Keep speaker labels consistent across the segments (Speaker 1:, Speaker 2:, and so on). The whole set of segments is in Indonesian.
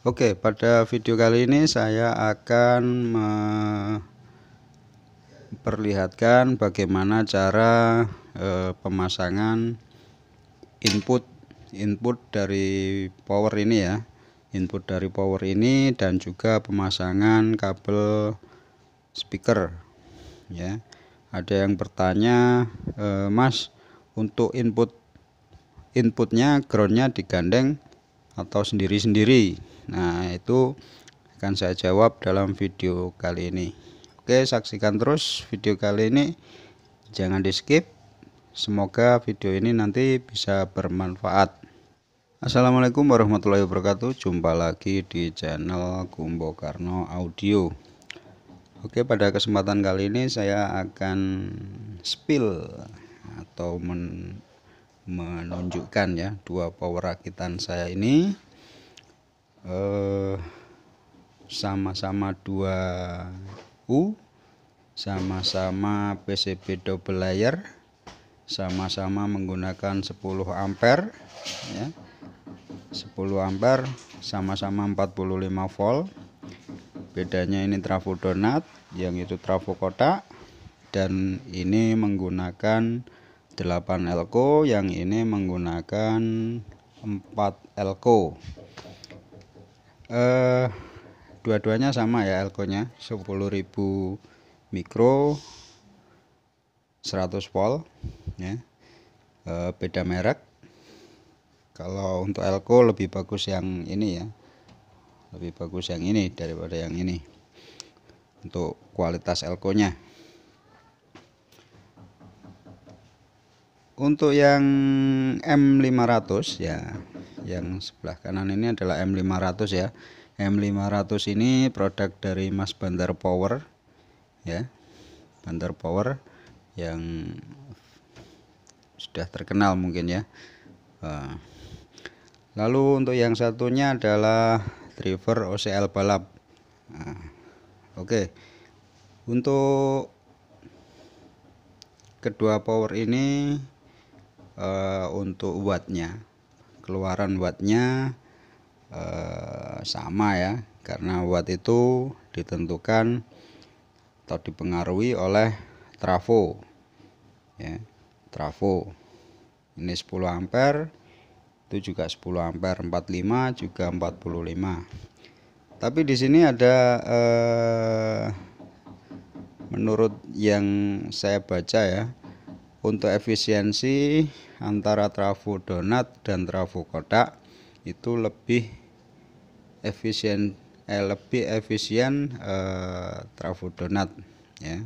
Speaker 1: Oke, pada video kali ini saya akan memperlihatkan bagaimana cara e, pemasangan input input dari power ini ya. Input dari power ini dan juga pemasangan kabel speaker ya. Ada yang bertanya, e, "Mas, untuk input inputnya groundnya digandeng atau sendiri-sendiri?" Nah, itu akan saya jawab dalam video kali ini. Oke, saksikan terus video kali ini. Jangan di-skip. Semoga video ini nanti bisa bermanfaat. Assalamualaikum warahmatullahi wabarakatuh. Jumpa lagi di channel Kumbo Karno Audio. Oke, pada kesempatan kali ini saya akan spill atau men menunjukkan ya dua power rakitan saya ini Eh, sama-sama eh, 2U sama-sama PCB double layer sama-sama menggunakan 10 ampere ya 10 ampere sama-sama 45 volt bedanya ini trafo donat yang itu trafo kotak dan ini menggunakan 8 elko yang ini menggunakan 4 elko eh dua-duanya sama ya elkonya 10.000 mikro 100 volt ya eh, beda merek kalau untuk elko lebih bagus yang ini ya lebih bagus yang ini daripada yang ini untuk kualitas elko nya untuk yang M500 ya yang sebelah kanan ini adalah M500 ya M500 ini produk dari Mas Bandar Power ya Bandar Power yang sudah terkenal mungkin ya eh, lalu untuk yang satunya adalah driver OCL balap nah, oke okay. untuk kedua power ini uh, untuk wattnya keluaran wattnya eh, sama ya karena watt itu ditentukan atau dipengaruhi oleh trafo ya trafo ini 10 ampere itu juga 10 ampere 45 juga 45 tapi di sini ada eh, menurut yang saya baca ya untuk efisiensi antara trafo donat dan trafo kotak itu lebih efisien eh, lebih efisien eh, trafo donat ya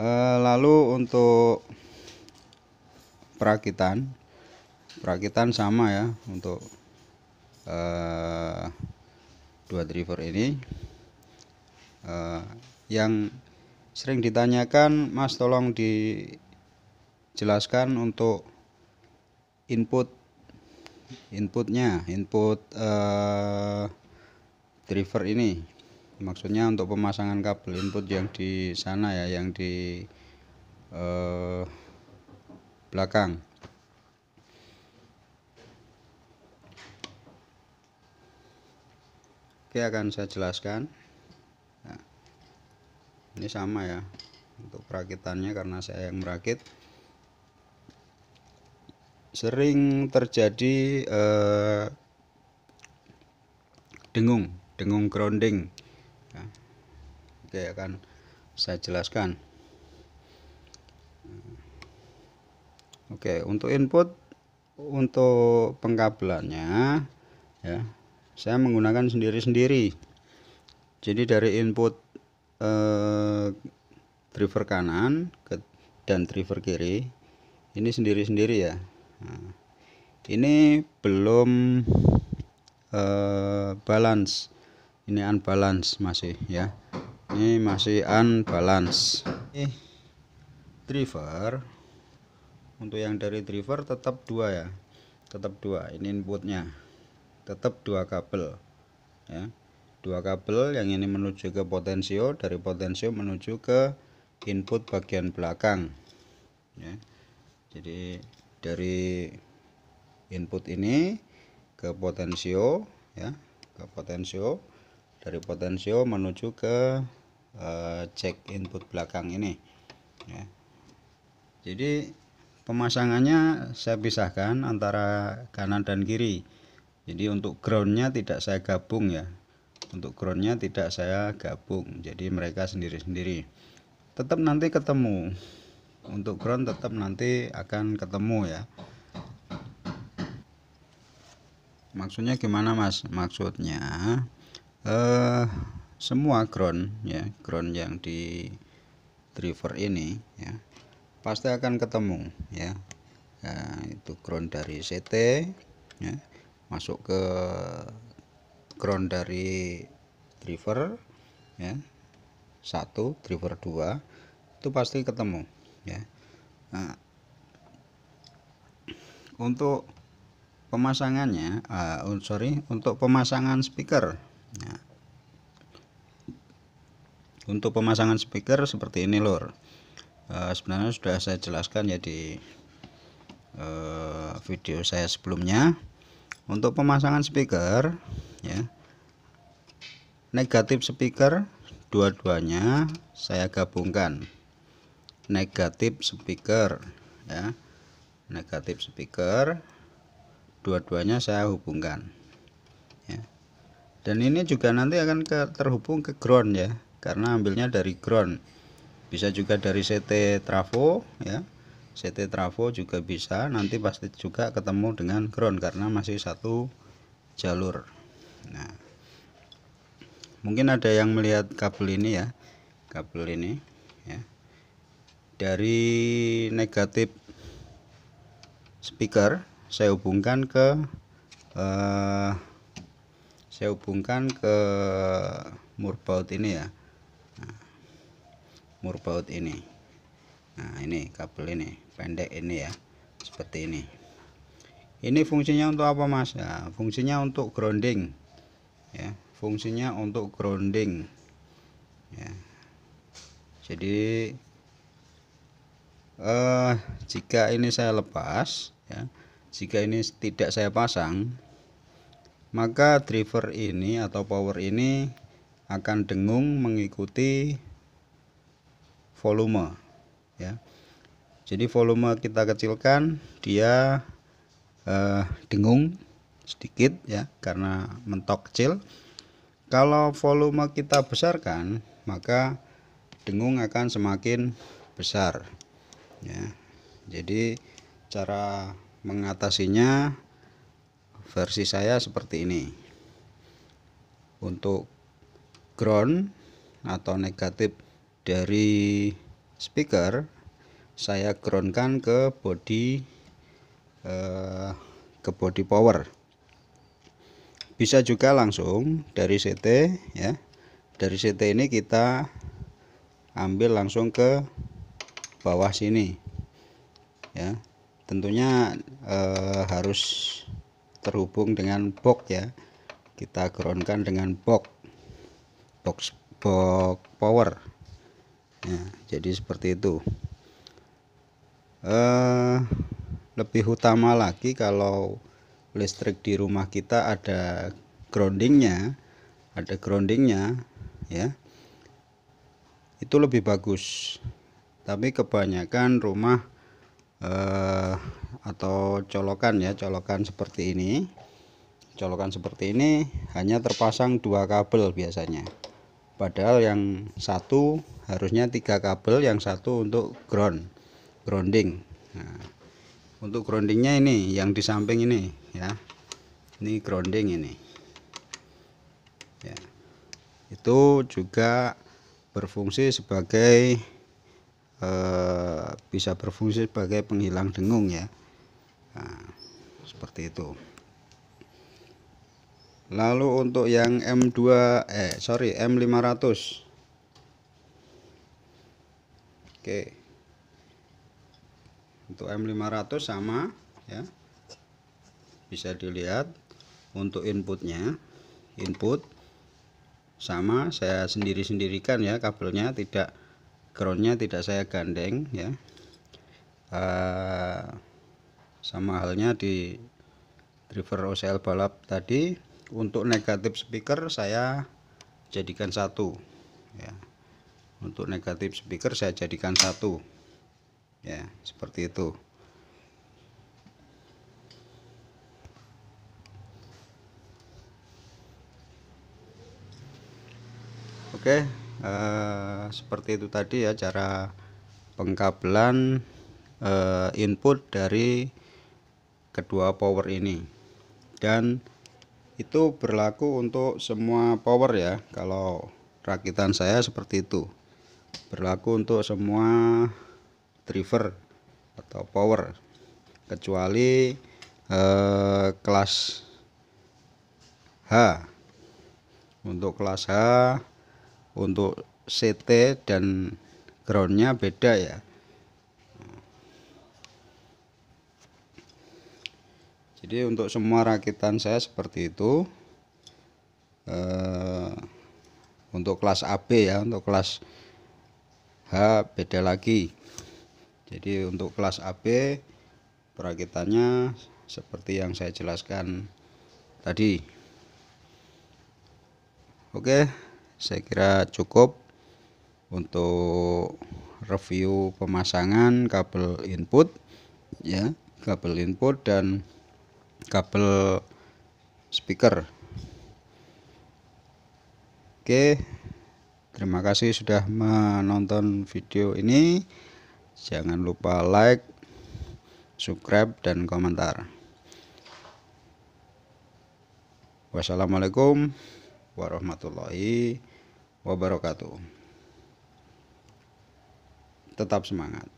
Speaker 1: eh, lalu untuk perakitan perakitan sama ya untuk eh, dua driver ini eh, yang sering ditanyakan mas tolong di jelaskan untuk input inputnya input uh, driver ini maksudnya untuk pemasangan kabel input yang di sana ya yang di uh, belakang oke akan saya jelaskan nah, ini sama ya untuk perakitannya karena saya yang merakit sering terjadi eh, dengung, dengung grounding. Ya. Oke, akan saya jelaskan. Oke, untuk input untuk pengkabelannya ya, saya menggunakan sendiri-sendiri. Jadi dari input eh, driver kanan ke, dan driver kiri ini sendiri-sendiri ya nah, ini belum uh, balance ini unbalance masih ya ini masih unbalance Ini driver untuk yang dari driver tetap dua ya tetap dua ini inputnya tetap dua kabel ya dua kabel yang ini menuju ke potensio dari potensio menuju ke input bagian belakang ya jadi dari input ini ke potensio ya ke potensio dari potensio menuju ke uh, eh, cek input belakang ini ya. jadi pemasangannya saya pisahkan antara kanan dan kiri jadi untuk groundnya tidak saya gabung ya untuk groundnya tidak saya gabung jadi mereka sendiri-sendiri tetap nanti ketemu untuk ground tetap nanti akan ketemu ya maksudnya gimana mas maksudnya eh semua ground ya ground yang di driver ini ya pasti akan ketemu ya nah, itu ground dari CT ya masuk ke ground dari driver ya satu driver dua, itu pasti ketemu ya nah, untuk pemasangannya uh, sorry untuk pemasangan speaker Ya. untuk pemasangan speaker seperti ini lor uh, ah, sebenarnya sudah saya jelaskan ya di uh, video saya sebelumnya untuk pemasangan speaker ya negatif speaker dua-duanya saya gabungkan negatif speaker ya negatif speaker dua-duanya saya hubungkan ya. dan ini juga nanti akan ke, terhubung ke ground ya karena ambilnya dari ground bisa juga dari CT trafo ya CT trafo juga bisa nanti pasti juga ketemu dengan ground karena masih satu jalur nah mungkin ada yang melihat kabel ini ya kabel ini ya dari negatif speaker saya hubungkan ke eh, saya hubungkan ke murbaut ini ya nah, murbaut ini nah ini kabel ini pendek ini ya seperti ini ini fungsinya untuk apa mas ya fungsinya untuk grounding ya fungsinya untuk grounding ya jadi eh, jika ini saya lepas ya jika ini tidak saya pasang maka driver ini atau power ini akan dengung mengikuti volume ya jadi volume kita kecilkan dia eh, dengung sedikit ya karena mentok kecil kalau volume kita besarkan maka dengung akan semakin besar ya jadi cara mengatasinya versi saya seperti ini untuk ground atau negatif dari speaker saya groundkan ke body eh, ke body power bisa juga langsung dari CT ya dari CT ini kita ambil langsung ke bawah sini ya tentunya eh, harus terhubung dengan box ya kita groundkan dengan box box box power ya, jadi seperti itu eh, lebih utama lagi kalau listrik di rumah kita ada groundingnya ada groundingnya ya itu lebih bagus tapi kebanyakan rumah eh, atau colokan ya colokan seperti ini colokan seperti ini hanya terpasang dua kabel biasanya padahal yang satu harusnya tiga kabel yang satu untuk ground grounding nah, untuk groundingnya ini yang di samping ini ya ini grounding ini ya itu juga berfungsi sebagai e, bisa berfungsi sebagai penghilang dengung ya nah, seperti itu lalu untuk yang M2 eh sorry M500 oke untuk M500 sama ya bisa dilihat untuk inputnya input sama saya sendiri-sendirikan ya kabelnya tidak backgroundnya tidak saya gandeng ya uh, sama halnya di driver OCL balap tadi untuk negatif speaker saya jadikan satu ya untuk negatif speaker saya jadikan satu ya seperti itu oke okay e, seperti itu tadi ya cara pengkabelan e, input dari kedua power ini dan itu berlaku untuk semua power ya kalau rakitan saya seperti itu berlaku untuk semua driver atau power kecuali eh, kelas H untuk kelas H untuk CT dan groundnya beda ya jadi untuk semua rakitan saya seperti itu eh, untuk kelas AB ya untuk kelas H beda lagi jadi untuk kelas AB perakitannya seperti yang saya jelaskan tadi oke saya kira cukup untuk review pemasangan kabel input ya kabel input dan kabel speaker oke terima kasih sudah menonton video ini jangan lupa like subscribe dan komentar wassalamualaikum warahmatullahi wabarakatuh. Tetap semangat.